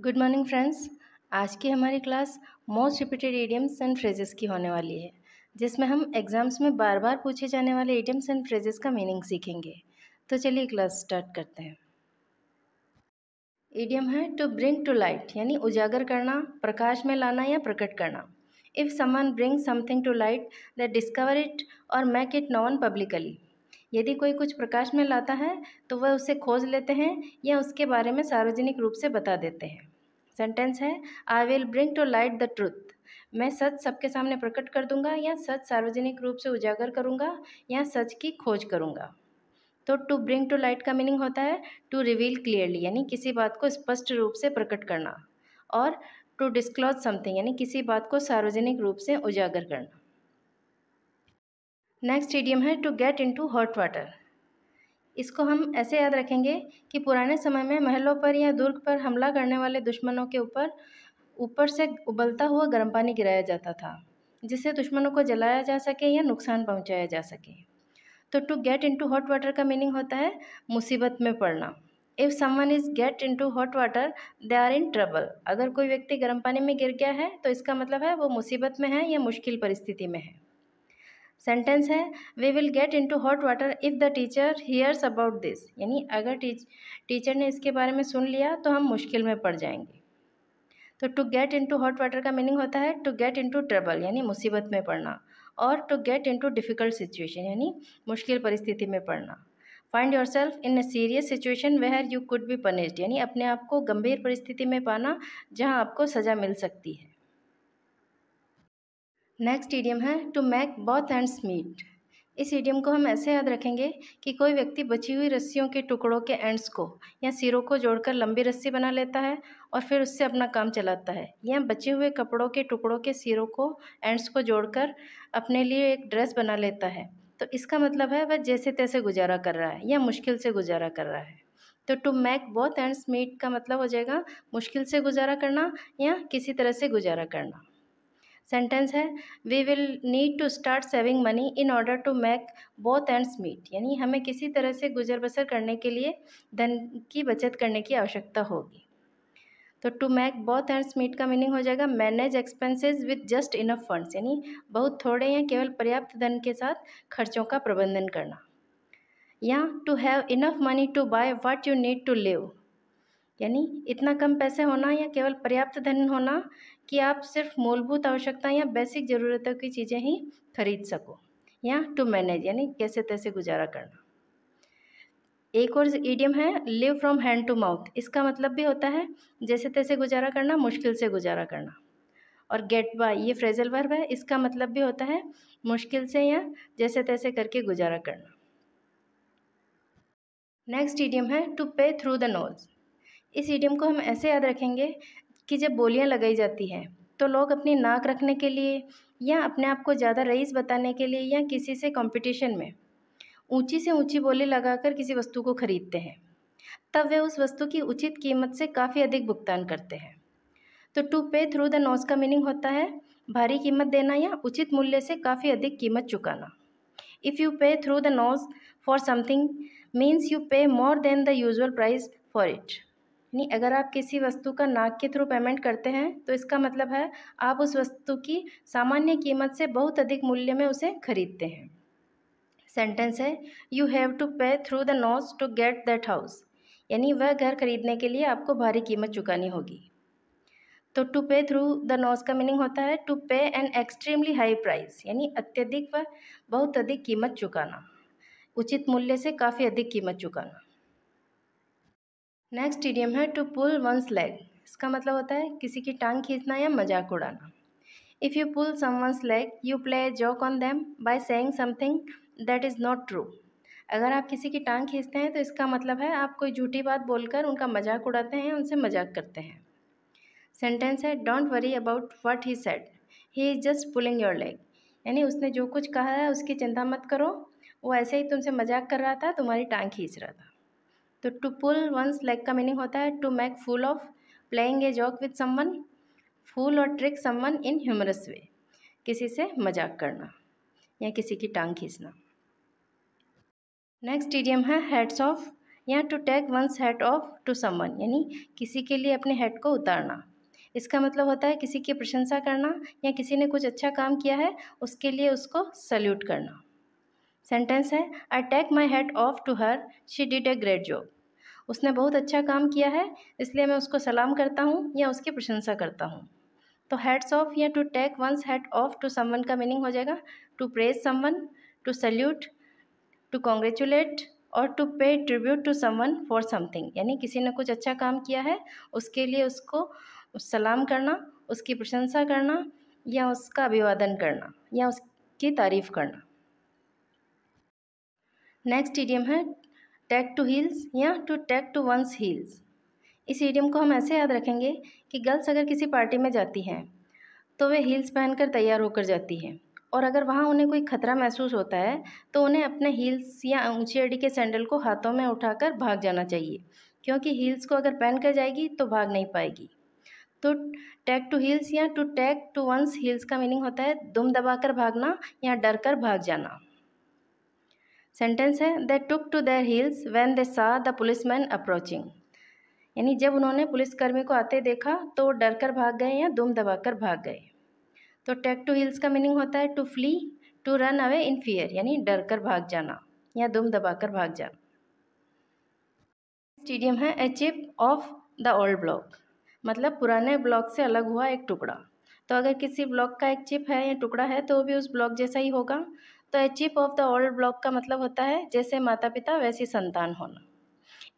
good morning friends आज की हमारी class most repeated idioms and phrases की होने वाली है जिसमें हम एग्ज़ाम्स में बार बार पूछे जाने वाले एडियम्स एंड फ्रेजेस का मीनिंग सीखेंगे तो चलिए क्लास स्टार्ट करते हैं एडियम है टू ब्रिंग टू लाइट यानी उजागर करना प्रकाश में लाना या प्रकट करना if someone bring something to light that discover it और मेक इट नॉन पब्लिकली यदि कोई कुछ प्रकाश में लाता है तो वह उसे खोज लेते हैं या उसके बारे में सार्वजनिक रूप से बता देते हैं सेंटेंस है I will bring to light the truth मैं सच सबके सामने प्रकट कर दूंगा या सच सार्वजनिक रूप से उजागर करूंगा या सच की खोज करूंगा तो टू ब्रिंग टू लाइट का मीनिंग होता है टू रिवील क्लियरली यानी किसी बात को स्पष्ट रूप से प्रकट करना और टू डिस्क्लोज समथिंग यानी किसी बात को सार्वजनिक रूप से उजागर करना नेक्स्ट एडियम है to get into hot water इसको हम ऐसे याद रखेंगे कि पुराने समय में महलों पर या दुर्ग पर हमला करने वाले दुश्मनों के ऊपर ऊपर से उबलता हुआ गर्म पानी गिराया जाता था जिससे दुश्मनों को जलाया जा सके या नुकसान पहुंचाया जा सके तो to get into hot water का मीनिंग होता है मुसीबत में पड़ना if someone is get into hot water they are in trouble अगर कोई व्यक्ति गर्म पानी में गिर गया है तो इसका मतलब है वो मुसीबत में है या मुश्किल परिस्थिति में है सेंटेंस है we will get into hot water if the teacher hears about this यानी अगर टीच टीचर ने इसके बारे में सुन लिया तो हम मुश्किल में पड़ जाएंगे तो to get into hot water का मीनिंग होता है to get into trouble यानी मुसीबत में पड़ना और to get into difficult situation यानी मुश्किल परिस्थिति में पड़ना find yourself in a serious situation where you could be punished यानी अपने आप को गंभीर परिस्थिति में पाना जहाँ आपको सज़ा मिल सकती है नेक्स्ट ईडियम है to make both ends meet इस ईडियम को हम ऐसे याद रखेंगे कि कोई व्यक्ति बची हुई रस्सियों के टुकड़ों के एंड्स को या सिरों को जोड़कर लंबी रस्सी बना लेता है और फिर उससे अपना काम चलाता है या बचे हुए कपड़ों के टुकड़ों के सिरों को एंड्स को जोड़कर अपने लिए एक ड्रेस बना लेता है तो इसका मतलब है वह जैसे तैसे गुजारा कर रहा है या मुश्किल से गुजारा कर रहा है तो to make both ends meet का मतलब हो जाएगा मुश्किल से गुजारा करना या किसी तरह से गुजारा करना सेंटेंस है we will need to start saving money in order to make both ends meet यानी हमें किसी तरह से गुजर बसर करने के लिए धन की बचत करने की आवश्यकता होगी तो to make both ends meet का मीनिंग हो जाएगा manage expenses with just enough funds यानी बहुत थोड़े या केवल पर्याप्त धन के साथ खर्चों का प्रबंधन करना या to have enough money to buy what you need to live यानी इतना कम पैसे होना या केवल पर्याप्त धन होना कि आप सिर्फ मूलभूत आवश्यकता या बेसिक ज़रूरतों की चीज़ें ही खरीद सको या टू मैनेज यानी कैसे तैसे गुजारा करना एक और ईडियम है live from hand to mouth इसका मतलब भी होता है जैसे तैसे गुजारा करना मुश्किल से गुजारा करना और गेट बाय ये फ्रेजल वर्ब है इसका मतलब भी होता है मुश्किल से या जैसे तैसे करके गुजारा करना नेक्स्ट ईडियम है to pay through the nose इस ईडियम को हम ऐसे याद रखेंगे कि जब बोलियाँ लगाई जाती हैं तो लोग अपनी नाक रखने के लिए या अपने आप को ज़्यादा रईस बताने के लिए या किसी से कंपटीशन में ऊंची से ऊंची बोली लगाकर किसी वस्तु को खरीदते हैं तब वे उस वस्तु की उचित कीमत से काफ़ी अधिक भुगतान करते हैं तो to pay through the nose का मीनिंग होता है भारी कीमत देना या उचित मूल्य से काफ़ी अधिक कीमत चुकाना if you pay through the nose for something means you pay more than the usual price for it यानी अगर आप किसी वस्तु का नाक के थ्रू पेमेंट करते हैं तो इसका मतलब है आप उस वस्तु की सामान्य कीमत से बहुत अधिक मूल्य में उसे खरीदते हैं सेंटेंस है you have to pay through the nose to get that house यानी वह घर खरीदने के लिए आपको भारी कीमत चुकानी होगी तो to pay through the nose का मीनिंग होता है टू पे एन एक्सट्रीमली हाई प्राइस यानी अत्यधिक व बहुत अधिक कीमत चुकाना उचित मूल्य से काफ़ी अधिक कीमत चुकाना नेक्स्ट इडियम है टू पुल वंस लेग इसका मतलब होता है किसी की टांग खींचना या मजाक उड़ाना if you pull someone's leg you play joke on them by saying something that is not true अगर आप किसी की टांग खींचते हैं तो इसका मतलब है आप कोई झूठी बात बोलकर उनका मजाक उड़ाते हैं उनसे मजाक करते हैं सेंटेंस है don't worry about what he said he is just pulling your leg यानी उसने जो कुछ कहा है उसकी चिंता मत करो वो ऐसे ही तुमसे मजाक कर रहा था तुम्हारी टांग खींच रहा था तो टू पुल वंस लेग का मीनिंग होता है to make fool of playing a joke with someone fool और trick someone in humorous way किसी से मजाक करना या किसी की टांग खींचना नेक्स्ट इडियम है हेड्स ऑफ या to take one's head off to someone यानी किसी के लिए अपने हेड को उतारना इसका मतलब होता है किसी की प्रशंसा करना या किसी ने कुछ अच्छा काम किया है उसके लिए उसको सल्यूट करना सेंटेंस है I take my head off to her she did a great job उसने बहुत अच्छा काम किया है इसलिए मैं उसको सलाम करता हूँ या उसकी प्रशंसा करता हूँ तो हेड्स ऑफ या to take one's head off to someone का मीनिंग हो जाएगा to praise someone to salute to congratulate और to pay tribute to someone for something यानी किसी ने कुछ अच्छा काम किया है उसके लिए उसको सलाम करना उसकी प्रशंसा करना या उसका अभिवादन करना या उसकी तारीफ़ करना नेक्स्ट ईडियम है टैक टू हील्स या to take to one's heels इस ईडियम को हम ऐसे याद रखेंगे कि गर्ल्स अगर किसी पार्टी में जाती हैं तो वे हील्स पहनकर तैयार होकर जाती हैं और अगर वहाँ उन्हें कोई खतरा महसूस होता है तो उन्हें अपने हील्स या ऊँची अड़ी के सैंडल को हाथों में उठाकर भाग जाना चाहिए क्योंकि हील्स को अगर पहन कर जाएगी तो भाग नहीं पाएगी तो टैक टू हील्स या to take to one's heels का मीनिंग होता है दुम दबाकर भागना या डर कर भाग जाना सेंटेंस है they took to their heels when they saw the police man approaching यानी जब उन्होंने पुलिसकर्मी को आते देखा तो डर कर भाग गए या दुम दबाकर भाग गए तो टेक टू हील्स का मीनिंग होता है to flee to run away in fear यानी डर कर भाग जाना या दुम दबाकर भाग जाना स्टेडियम है a chip off the old block मतलब पुराने ब्लॉक से अलग हुआ एक टुकड़ा तो अगर किसी ब्लॉक का एक चिप है या टुकड़ा है तो भी उस ब्लॉक जैसा ही होगा तो a chip off the old block का मतलब होता है जैसे माता पिता वैसी संतान होना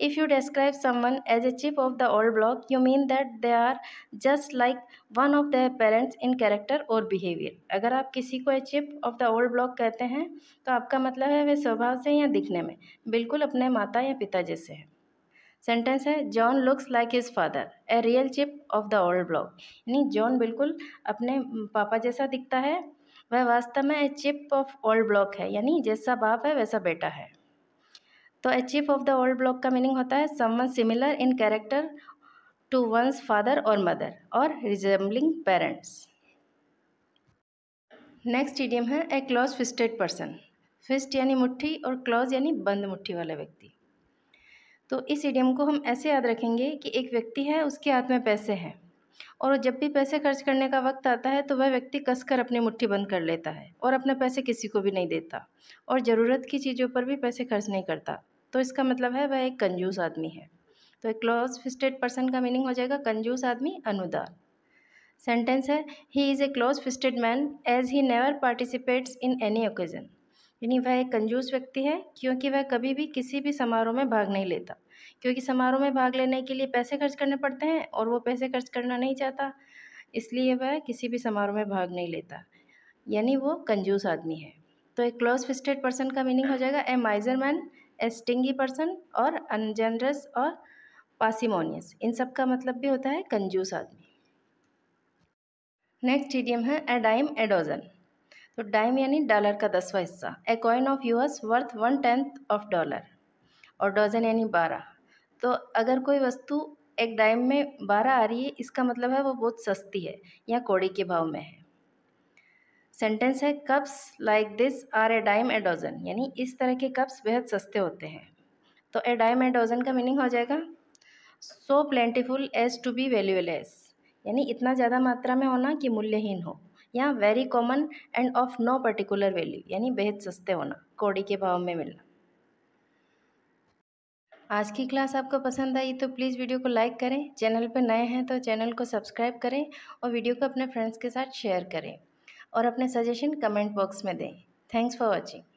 if you describe someone as a chip off the old block you mean that they are just like one of their parents in character और बिहेवियर अगर आप किसी को a chip off the old block कहते हैं तो आपका मतलब है वे स्वभाव से या दिखने में बिल्कुल अपने माता या पिता जैसे हैं सेंटेंस है John looks like his father a real chip off the old block यानी जॉन बिल्कुल अपने पापा जैसा दिखता है वह वास्तव में a chip off old block है यानी जैसा बाप है वैसा बेटा है तो a chip off the old block का मीनिंग होता है someone similar in character to one's father और मदर और रिजेम्बलिंग पेरेंट्स नेक्स्ट इडियम है a close fisted person fist यानी मुट्ठी और क्लोज यानी बंद मुट्ठी वाला व्यक्ति तो इस इडियम को हम ऐसे याद रखेंगे कि एक व्यक्ति है उसके हाथ में पैसे हैं और जब भी पैसे खर्च करने का वक्त आता है तो वह व्यक्ति कसकर अपनी मुट्ठी बंद कर लेता है और अपने पैसे किसी को भी नहीं देता और ज़रूरत की चीज़ों पर भी पैसे खर्च नहीं करता तो इसका मतलब है वह एक कंजूस आदमी है तो एक क्लोज फिस्टेड पर्सन का मीनिंग हो जाएगा कंजूस आदमी अनुदान सेंटेंस है he is a close fisted man as he never participates in any occasion यानी वह एक कंजूस व्यक्ति है क्योंकि वह कभी भी किसी भी समारोह में भाग नहीं लेता क्योंकि समारोह में भाग लेने के लिए पैसे खर्च करने पड़ते हैं और वो पैसे खर्च करना नहीं चाहता इसलिए वह किसी भी समारोह में भाग नहीं लेता यानी वो कंजूस आदमी है तो एक क्लोज फिस्टेड पर्सन का मीनिंग हो जाएगा a miser man a stingy person और अनजेनरस और पासीमोनियस इन सब का मतलब भी होता है कंजूस आदमी नेक्स्ट इडियम है ए डाइम तो डाइम यानी डॉलर का दसवा हिस्सा a coin of US worth one tenth of dollar और डजन यानी बारह तो अगर कोई वस्तु एक डाइम में बारह आ रही है इसका मतलब है वो बहुत सस्ती है या कौड़ी के भाव में है सेंटेंस है cups like this are a dime a dozen यानी इस तरह के कप्स बेहद सस्ते होते हैं तो ए डाइम ए डोजन का मीनिंग हो जाएगा so plentiful as to be valueless यानी इतना ज़्यादा मात्रा में होना कि मूल्यहीन हो या very common and of no particular value यानी बेहद सस्ते होना कौड़ी के भाव में मिलना आज की क्लास आपको पसंद आई तो प्लीज़ वीडियो को लाइक करें चैनल पर नए हैं तो चैनल को सब्सक्राइब करें और वीडियो को अपने फ्रेंड्स के साथ शेयर करें और अपने सजेशन कमेंट बॉक्स में दें थैंक्स फॉर वॉचिंग